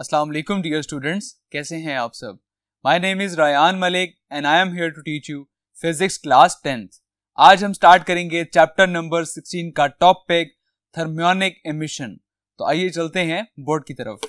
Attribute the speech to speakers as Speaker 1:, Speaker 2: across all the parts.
Speaker 1: अस्सलाम dear students कैसे हैं आप सब my name is Rayan Malik and I am here to teach you physics class tenth आज हम स्टार्ट करेंगे चैप्टर नंबर 16 का टॉपिक थर्मियोनिक एमिशन तो आइए चलते हैं बोर्ड की तरफ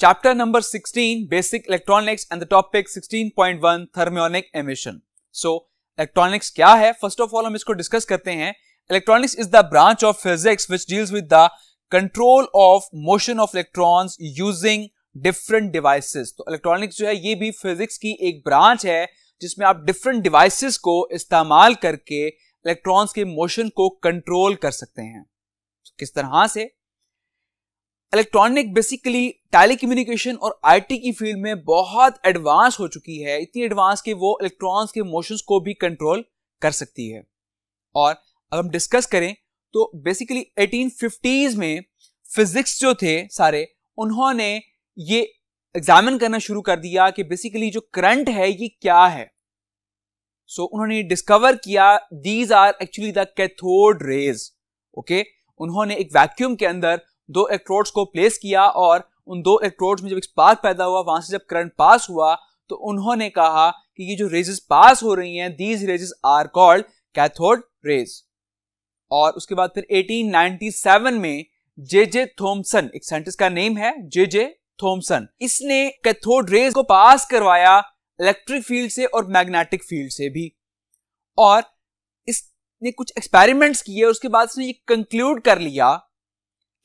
Speaker 1: chapter number 16 basic electronics and the topic 16.1 thermionic emission so electronics क्या है फर्स्ट ऑफ ऑल हम इसको डिस्कस करते हैं electronics is the branch of physics which deals with the control of motion of electrons using different devices तो electronics जो है ये भी फिजिक्स की एक ब्रांच है जिसमें आप डिफरेंट डिवाइसेस को इस्तेमाल करके इलेक्ट्रॉन्स के मोशन को कंट्रोल कर सकते हैं तो किस तरह से इलेक्ट्रॉनिक बेसिकली टेलीकम्युनिकेशन और आईटी की फील्ड में बहुत एडवांस हो चुकी है इतनी एडवांस कि वो इलेक्ट्रॉन्स के मोशंस को भी कंट्रोल कर सकती है और अब हम डिस्कस करें तो बेसिकली एटीन में फिजिक्स जो थे सारे उन्होंने ये एग्जामिन करना शुरू कर दिया कि बेसिकली जो करंट है ये क्या है सो so, उन्होंने डिस्कवर किया these are actually the cathode rays okay उन्होंने एक वैक्यूम के अंदर दो इलेक्ट्रोड्स को प्लेस किया और उन दो इलेक्ट्रोड्स में जब एक स्पार्क पैदा हुआ वहां से जब करंट पास हुआ तो उन्होंने कहा कि ये जो रेजेस पास हो रही हैं these rays are called cathode rays और उसके बाद फिर 1897 में जे जे थोम्सन एक साइंटिस्ट का नेम है जे जे थोम्सन इसने कैथोड रेज को पास करवाया इलेक्ट्रिक फील्ड से और मैग्नेटिक फील्ड से भी और इसने कुछ एक्सपेरिमेंट्स किए उसके बाद इसने ये कंक्लूड कर लिया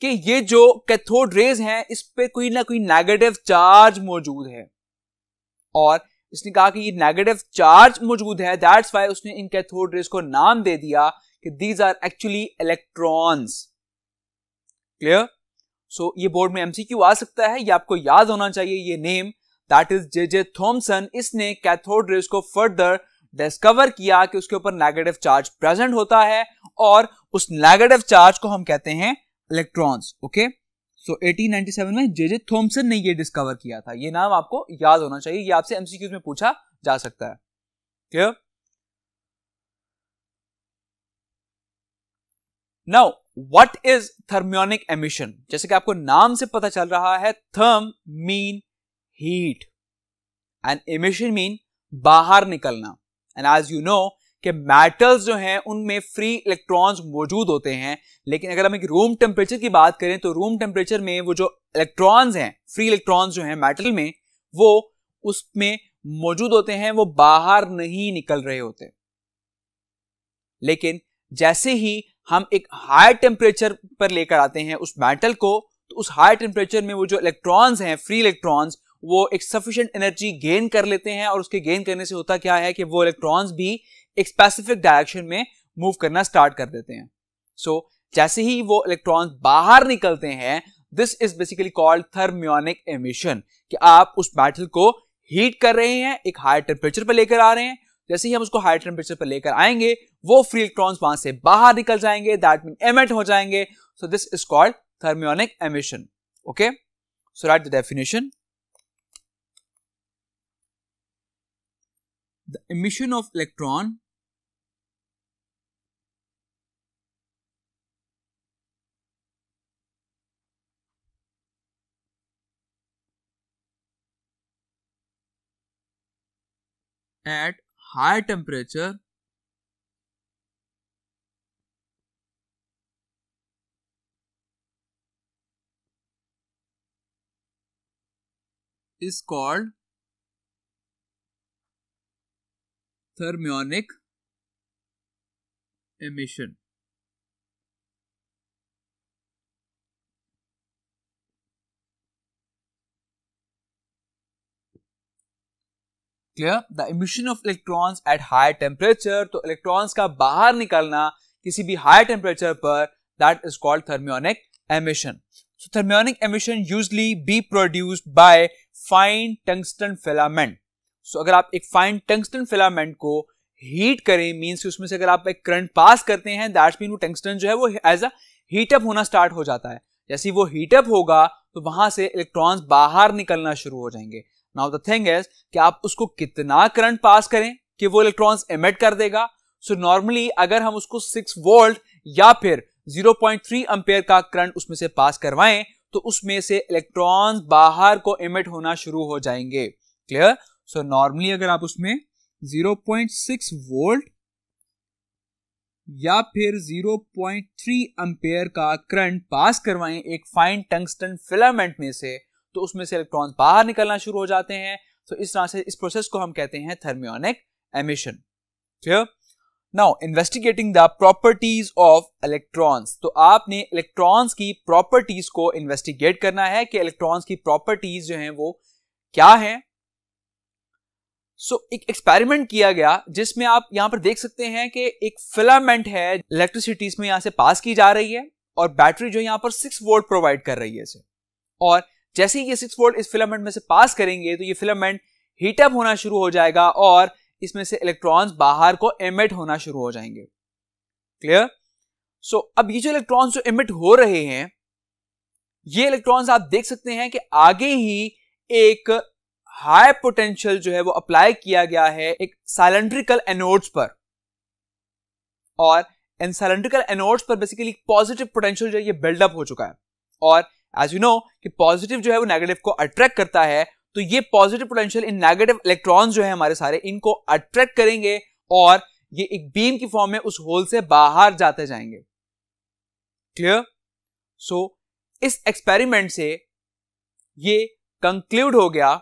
Speaker 1: कि ये जो कैथोड रेज हैं इस पे कोई ना कोई नेगेटिव चार्ज मौजूद है और इसने कहा कि ये नेगेटिव चार्ज मौजूद है दैट्स वाई उसने इन कैथोड रेज को नाम दे दिया कि these are actually electrons clear so ये बोर्ड में एमसीक्यू आ सकता है ये आपको याद होना चाहिए ये name that is J J Thomson इसने कैथोड रेस को फर्दर डिस्कवर किया कि उसके ऊपर नेगेटिव चार्ज प्रेजेंट होता है और उस नेगेटिव चार्ज को हम कहते हैं इलेक्ट्रॉन्स ओके सो 1897 में जे जे थॉम्सन ने ये डिस्कवर किया था ये नाम आपको याद होना चाहिए ये आपसे एमसीक्यू में पूछा जा सकता है clear now what is thermionic emission जैसे कि आपको नाम से पता चल रहा है therm mean heat and emission mean बाहर निकलना एंड एज यू नो कि मेटल्स जो हैं उनमें फ्री इलेक्ट्रॉन्स मौजूद होते हैं लेकिन अगर हम एक रूम टेम्परेचर की बात करें तो रूम टेम्परेचर में वो जो इलेक्ट्रॉन्स हैं फ्री इलेक्ट्रॉन्स जो हैं मेटल में वो उसमें मौजूद होते हैं वो बाहर नहीं निकल रहे होते लेकिन जैसे ही हम एक हाई टेम्परेचर पर लेकर आते हैं उस मेटल को तो उस हाई टेम्परेचर में वो जो इलेक्ट्रॉन्स हैं फ्री इलेक्ट्रॉन्स वो एक सफिशिएंट एनर्जी गेन कर लेते हैं और उसके गेन करने से होता क्या है कि वो इलेक्ट्रॉन्स भी एक स्पेसिफिक डायरेक्शन में मूव करना स्टार्ट कर देते हैं सो so, जैसे ही वो इलेक्ट्रॉन बाहर निकलते हैं this is basically called thermionic emission कि आप उस बैटल को हीट कर रहे हैं एक हाई टेम्परेचर पर लेकर आ रहे हैं जैसे ही हम उसको हाई टेम्परेचर पर लेकर आएंगे वो फ्री इलेक्ट्रॉन्स वहां से बाहर निकल जाएंगे दैट मीन एमिट हो जाएंगे so this is called thermionic emission okay so write the definition the emission of electron at high temperature is called thermionic emission. Clear the emission of electrons at high temperature तो इलेक्ट्रॉन्स का बाहर निकलना किसी भी हाई टेम्परेचर पर that is called thermionic emission so thermionic emission usually be produced by fine tungsten filament so अगर आप एक फाइन टंगस्टन फिलामेंट को हीट करें मीन्स उसमें से अगर आप एक करंट पास करते हैं दैट मीन वो टंगस्टन जो है वो एज अ हीटअप होना स्टार्ट हो जाता है जैसे वो हीटअप होगा तो वहां से इलेक्ट्रॉन्स बाहर निकलना शुरू हो जाएंगे नाउ द थिंग इज कि आप उसको कितना करंट पास करें कि वो इलेक्ट्रॉन्स एमिट कर देगा सो so नॉर्मली अगर हम उसको 6 वोल्ट या फिर 0.3 एम्पेयर का करंट उसमें से पास करवाएं तो उसमें से इलेक्ट्रॉन्स बाहर को इमिट होना शुरू हो जाएंगे क्लियर सो नॉर्मली अगर आप उसमें 0.6 वोल्ट या फिर 0.3 पॉइंट का करंट पास करवाएं एक फाइन टंगस्टन फिलामेंट में से तो उसमें से इलेक्ट्रॉन बाहर निकलना शुरू हो जाते हैं तो इस तरह से इस प्रोसेस को हम कहते हैं thermionic emission clear now investigating the properties of electrons तो आपने इलेक्ट्रॉन्स की प्रॉपर्टीज को इन्वेस्टिगेट करना है कि इलेक्ट्रॉन्स की प्रॉपर्टीज जो हैं वो क्या हैं सो so, एक एक्सपेरिमेंट किया गया जिसमें आप यहां पर देख सकते हैं कि एक फिलामेंट है इलेक्ट्रिसिटी इसमें यहां से पास की जा रही है और बैटरी जो यहां पर सिक्स वोल्ट प्रोवाइड कर रही है इसे और जैसे ही ये सिक्स वोल्ट इस फिलामेंट में से पास करेंगे तो ये फिलामेंट हीटअप होना शुरू हो जाएगा और इसमें से इलेक्ट्रॉन्स बाहर को एमिट होना शुरू हो जाएंगे क्लियर सो so, अब ये जो इलेक्ट्रॉन्स जो एमिट हो रहे हैं ये इलेक्ट्रॉन्स आप देख सकते हैं कि आगे ही एक हाई पोटेंशियल जो है वो अप्लाई किया गया है एक साइलेंड्रिकल एनोड्स पर और इन साइलेंड्रिकल एनोड्स पर बेसिकली पॉजिटिव पोटेंशियल जो है ये बिल्डअप हो चुका है और एज यू नो कि पॉजिटिव जो है वो नेगेटिव को अट्रैक्ट करता है तो ये पॉजिटिव पोटेंशियल इन नेगेटिव इलेक्ट्रॉन्स जो है हमारे सारे इनको अट्रैक्ट करेंगे और ये एक बीम की फॉर्म में उस होल से बाहर जाते जाएंगे क्लियर सो so, इस एक्सपेरिमेंट से ये कंक्लूड हो गया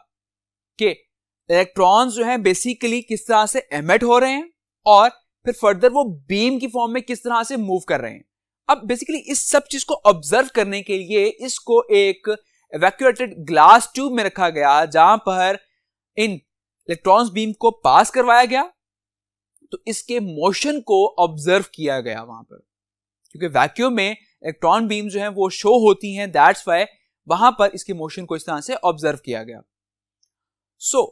Speaker 1: कि इलेक्ट्रॉन्स जो है बेसिकली किस तरह से एमिट हो रहे हैं और फिर फर्दर वो बीम की फॉर्म में किस तरह से मूव कर रहे हैं अब बेसिकली इस सब चीज को ऑब्जर्व करने के लिए इसको एक एवेक्यूएटेड ग्लास ट्यूब में रखा गया जहां पर इन इलेक्ट्रॉन्स बीम को पास करवाया गया तो इसके मोशन को ऑब्जर्व किया गया वहां पर क्योंकि वैक्यूम में इलेक्ट्रॉन बीम जो है वो शो होती हैं दैट्स वाई वहां पर इसके मोशन को इस तरह से ऑब्जर्व किया गया सो so,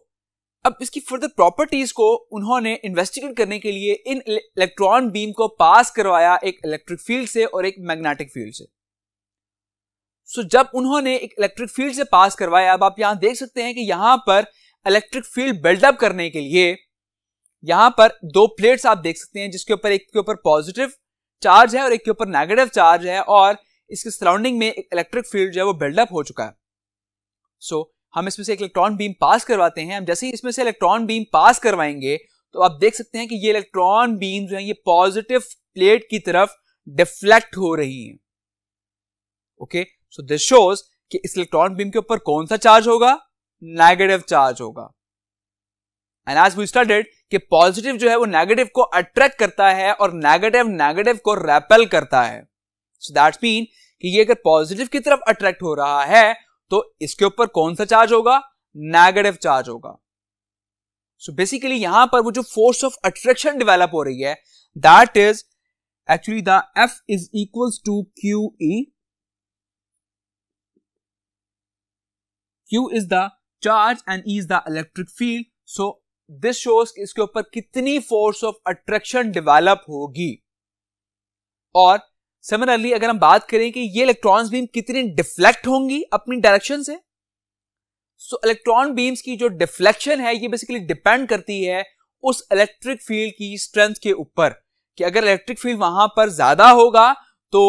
Speaker 1: अब इसकी फर्दर प्रॉपर्टीज को उन्होंने इन्वेस्टिगेट करने के लिए इन इलेक्ट्रॉन बीम को पास करवाया एक इलेक्ट्रिक फील्ड से और एक मैग्नेटिक फील्ड से सो so, जब उन्होंने एक इलेक्ट्रिक फील्ड से पास करवाया अब आप यहां देख सकते हैं कि यहां पर इलेक्ट्रिक फील्ड बिल्डअप करने के लिए यहां पर दो प्लेट्स आप देख सकते हैं जिसके ऊपर एक के ऊपर पॉजिटिव चार्ज है और एक के ऊपर नेगेटिव चार्ज है और इसके सराउंडिंग में एक इलेक्ट्रिक फील्ड जो है वो बिल्डअप हो चुका है सो so, हम इसमें से एक इलेक्ट्रॉन बीम पास करवाते हैं हम जैसे ही इसमें से इलेक्ट्रॉन बीम पास करवाएंगे तो आप देख सकते हैं कि ये इलेक्ट्रॉन बीम जो है ये पॉजिटिव प्लेट की तरफ डिफ्लेक्ट हो रही है ओके सो दिस शोज कि इस इलेक्ट्रॉन बीम के ऊपर कौन सा चार्ज होगा नेगेटिव चार्ज होगा एंड आज वी स्टडेड कि पॉजिटिव जो है वो नेगेटिव को अट्रैक्ट करता है और नेगेटिव नेगेटिव को रेपेल करता है सो दैट मीन कि ये अगर पॉजिटिव की तरफ अट्रैक्ट हो रहा है तो इसके ऊपर कौन सा चार्ज होगा नेगेटिव चार्ज होगा सो बेसिकली यहां पर वो जो फोर्स ऑफ अट्रैक्शन डेवलप हो रही है that is actually the F is equals to Q E Q is the charge and E is the electric field so this shows इसके ऊपर कितनी फोर्स ऑफ अट्रैक्शन डेवलप होगी और similarly अगर हम बात करें कि ये इलेक्ट्रॉन बीम कितनी डिफ्लेक्ट होंगी अपनी डायरेक्शन से सो इलेक्ट्रॉन बीम्स की जो डिफ्लेक्शन है ये बेसिकली डिपेंड करती है उस इलेक्ट्रिक फील्ड की स्ट्रेंथ के ऊपर कि अगर इलेक्ट्रिक फील्ड वहां पर ज्यादा होगा तो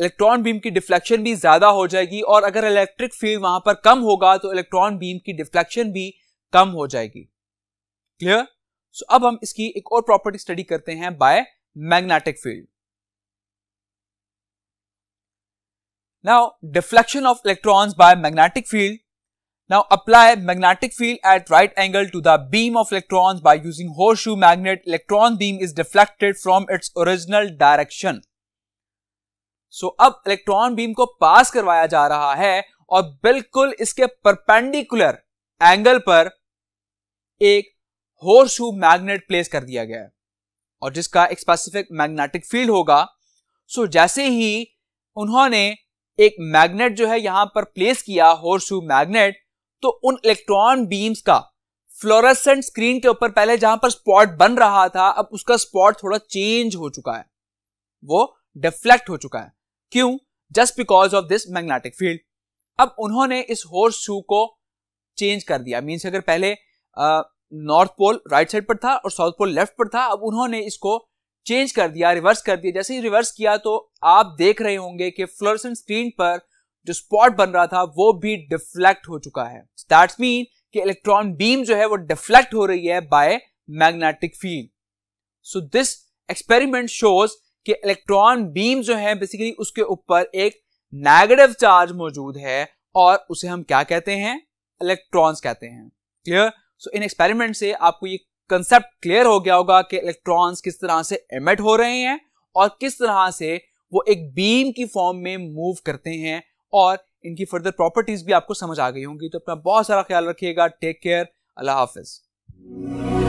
Speaker 1: इलेक्ट्रॉन बीम की डिफ्लेक्शन भी ज्यादा हो जाएगी और अगर इलेक्ट्रिक फील्ड वहां पर कम होगा तो इलेक्ट्रॉन बीम की डिफ्लेक्शन भी कम हो जाएगी क्लियर सो so, अब हम इसकी एक और प्रॉपर्टी स्टडी करते हैं by magnetic field Now, deflection of electrons by magnetic field. Now, apply magnetic field at right angle to the beam of electrons by using horseshoe magnet. Electron beam is deflected from its original direction. so, अब electron beam को pass करवाया जा रहा है और बिल्कुल इसके perpendicular angle पर एक horseshoe magnet place कर दिया गया है और जिसका एक स्पेसिफिक मैग्नेटिक फील्ड होगा सो so, जैसे ही उन्होंने एक मैग्नेट जो है यहां पर प्लेस किया होर्सू मैग्नेट तो उन इलेक्ट्रॉन बीम्स का फ्लोरसेंट स्क्रीन के ऊपर पहले जहां पर स्पॉट बन रहा था अब उसका स्पॉट थोड़ा चेंज हो चुका है वो डिफ्लेक्ट हो चुका है क्यों just because of this magnetic field अब उन्होंने इस होर्स शू को चेंज कर दिया मीन्स अगर पहले नॉर्थ पोल राइट साइड पर था और साउथ पोल लेफ्ट पर था अब उन्होंने इसको चेंज कर दिया रिवर्स कर दिया जैसे ही रिवर्स किया तो आप देख रहे होंगे कि फ्लोरसन स्क्रीन पर जो स्पॉट बन रहा था वो भी डिफ्लेक्ट हो चुका है दैट मीन कि इलेक्ट्रॉन बीम जो है वो डिफ्लेक्ट हो रही है by magnetic field so this experiment shows कि इलेक्ट्रॉन बीम जो है बेसिकली उसके ऊपर एक नेगेटिव चार्ज मौजूद है और उसे हम क्या कहते हैं इलेक्ट्रॉन्स कहते हैं क्लियर सो इन एक्सपेरिमेंट से आपको ये कंसेप्ट क्लियर हो गया होगा कि इलेक्ट्रॉन्स किस तरह से एमिट हो रहे हैं और किस तरह से वो एक बीम की फॉर्म में मूव करते हैं और इनकी फर्दर प्रॉपर्टीज भी आपको समझ आ गई होंगी तो अपना बहुत सारा ख्याल रखिएगा टेक केयर अल्लाह हाफिज़